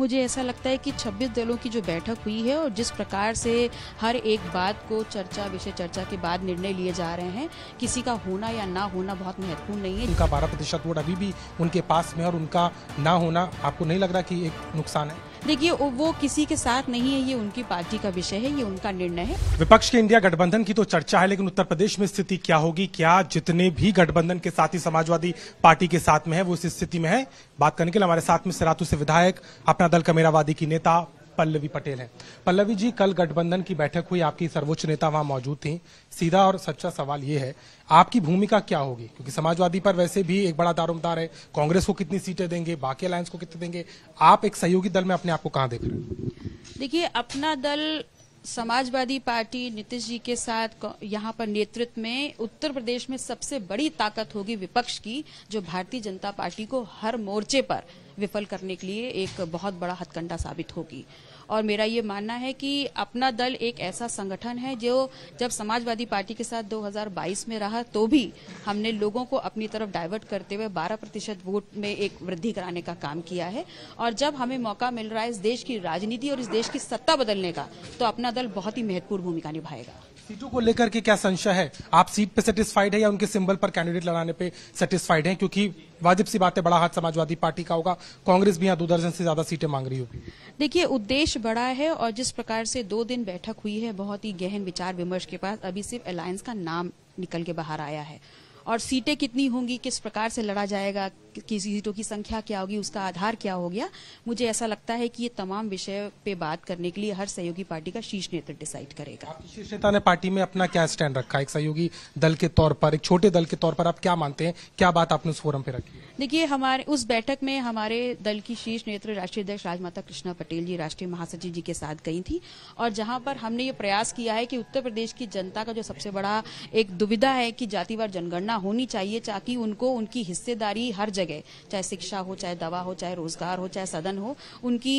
मुझे ऐसा लगता है कि 26 दलों की जो बैठक हुई है और जिस प्रकार से हर एक बात को चर्चा विषय चर्चा के बाद निर्णय लिए जा रहे हैं किसी का होना या ना होना बहुत महत्वपूर्ण नहीं है उनका बारह प्रतिशत वोट अभी भी उनके पास में और उनका ना होना आपको नहीं लग रहा कि एक नुकसान है देखिए वो किसी के साथ नहीं है ये उनकी पार्टी का विषय है ये उनका निर्णय है विपक्ष के इंडिया गठबंधन की तो चर्चा है लेकिन उत्तर प्रदेश में स्थिति क्या होगी क्या जितने भी गठबंधन के साथी समाजवादी पार्टी के साथ में है वो इस स्थिति में है बात करने के लिए हमारे साथ में सिरातू से विधायक अपना दल कमेरावादी की नेता पल्लवी पटेल हैं पल्लवी जी कल गठबंधन की बैठक हुई आपकी सर्वोच्च नेता वहां मौजूद थी सीधा और सच्चा सवाल ये है आपकी भूमिका क्या होगी क्योंकि समाजवादी पर वैसे भी एक बड़ा दारोमदार है कांग्रेस को कितनी सीटें देंगे बाकी अलायंस को कितने देंगे आप एक सहयोगी दल में अपने आप को कहाँ देख रहे हैं देखिए अपना दल समाजवादी पार्टी नीतीश जी के साथ यहाँ पर नेतृत्व में उत्तर प्रदेश में सबसे बड़ी ताकत होगी विपक्ष की जो भारतीय जनता पार्टी को हर मोर्चे पर विफल करने के लिए एक बहुत बड़ा हथकंडा साबित होगी और मेरा ये मानना है कि अपना दल एक ऐसा संगठन है जो जब समाजवादी पार्टी के साथ 2022 में रहा तो भी हमने लोगों को अपनी तरफ डाइवर्ट करते हुए 12 प्रतिशत वोट में एक वृद्धि कराने का काम किया है और जब हमें मौका मिल रहा है इस देश की राजनीति और इस देश की सत्ता बदलने का तो अपना दल बहुत ही महत्वपूर्ण भूमिका निभाएगा सीटों को लेकर के क्या संशय है आप सीट पे सेटिस्फाइड है या उनके सिंबल पर कैंडिडेट लड़ाने पे सेटिस्फाइड हैं क्योंकि वाजिब सी बात है बड़ा हाथ समाजवादी पार्टी का होगा कांग्रेस भी यहाँ दो दर्जन से ज्यादा सीटें मांग रही होगी देखिए उद्देश्य बड़ा है और जिस प्रकार से दो दिन बैठक हुई है बहुत ही गहन विचार विमर्श के पास अभी सिर्फ अलायंस का नाम निकल के बाहर आया है और सीटें कितनी होंगी किस प्रकार से लड़ा जाएगा की सीटों की संख्या क्या होगी उसका आधार क्या हो गया मुझे ऐसा लगता है कि ये तमाम विषय पे बात करने के लिए हर सहयोगी पार्टी का शीर्ष नेतृत्व डिसाइड करेगा शीर्ष नेता ने पार्टी में अपना क्या स्टैंड रखा एक सहयोगी दल के तौर पर एक छोटे दल के तौर पर आप क्या मानते हैं क्या बात आपने उस फोरम पे रखी देखिए हमारे उस बैठक में हमारे दल की शीर्ष नेत्र राष्ट्रीय अध्यक्ष राजमाता कृष्णा पटेल जी राष्ट्रीय महासचिव जी के साथ गई थी और जहां पर हमने ये प्रयास किया है कि उत्तर प्रदेश की जनता का जो सबसे बड़ा एक दुविधा है कि जातिवार जनगणना होनी चाहिए ताकि उनको उनकी हिस्सेदारी हर जगह चाहे शिक्षा हो चाहे दवा हो चाहे रोजगार हो चाहे सदन हो उनकी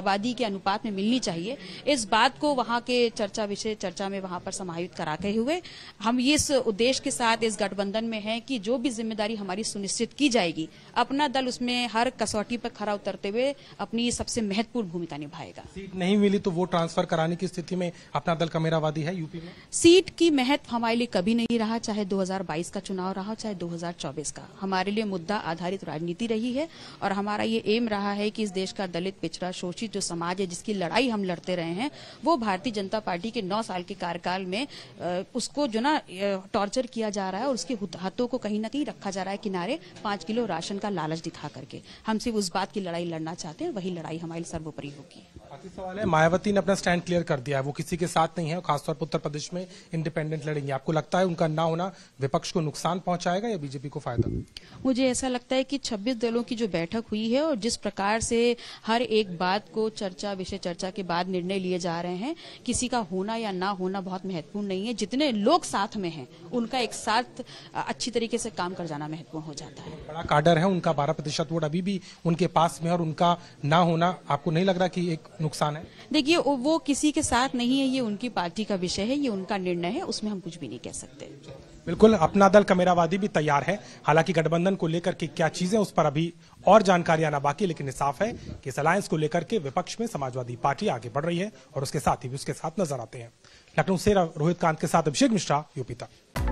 आबादी के अनुपात में मिलनी चाहिए इस बात को वहां के चर्चा विषय चर्चा में वहां पर समाहित कराते हुए हम इस उद्देश्य के साथ इस गठबंधन में है कि जो भी जिम्मेदारी हमारी सुनिश्चित की जाएगी अपना दल उसमें हर कसौटी पर खरा उतरते हुए अपनी सबसे महत्वपूर्ण भूमिका निभाएगा सीट नहीं मिली तो वो ट्रांसफर कराने की स्थिति में अपना दल कमेरावादी है यूपी में सीट की महत्व हमारे लिए कभी नहीं रहा चाहे 2022 का चुनाव रहा चाहे 2024 का हमारे लिए मुद्दा आधारित राजनीति रही है और हमारा ये एम रहा है कि इस देश का दलित पिछड़ा शोषित जो समाज है जिसकी लड़ाई हम लड़ते रहे हैं वो भारतीय जनता पार्टी के नौ साल के कार्यकाल में उसको जो ना टॉर्चर किया जा रहा है और उसके हाथों को कहीं ना कहीं रखा जा रहा है किनारे पांच किलो राशन का लालच दिखा करके हम सिर्फ उस बात की लड़ाई लड़ना चाहते हैं वही लड़ाई हमारी सर्वोपरि होगी सवाल है मायावती ने अपना स्टैंड क्लियर कर दिया है वो किसी के साथ नहीं है खासतौर पर उत्तर प्रदेश में इंडिपेंडेंट लड़ेंगे आपको लगता है उनका ना होना विपक्ष को नुकसान पहुंचाएगा या बीजेपी को फायदा मुझे ऐसा लगता है कि 26 दलों की जो बैठक हुई है और जिस प्रकार से हर एक बात को चर्चा विषय चर्चा के बाद निर्णय लिए जा रहे हैं किसी का होना या ना होना बहुत महत्वपूर्ण नहीं है जितने लोग साथ में है उनका एक साथ अच्छी तरीके से काम कर जाना महत्वपूर्ण हो जाता है बड़ा काडर है उनका बारह प्रतिशत वोट अभी भी उनके पास में और उनका ना होना आपको नहीं लग रहा की एक नुकसान है देखिए वो किसी के साथ नहीं है ये उनकी पार्टी का विषय है ये उनका निर्णय है उसमें हम कुछ भी नहीं कह सकते बिल्कुल अपना दल कमेरावादी भी तैयार है हालांकि गठबंधन को लेकर के क्या चीजें उस पर अभी और जानकारी आना बाकी लेकिन साफ है कि इस अलायंस को लेकर के विपक्ष में समाजवादी पार्टी आगे बढ़ रही है और उसके साथ ही उसके साथ नजर आते हैं लखनऊ से रोहित कांत के साथ अभिषेक मिश्रा यूपी तक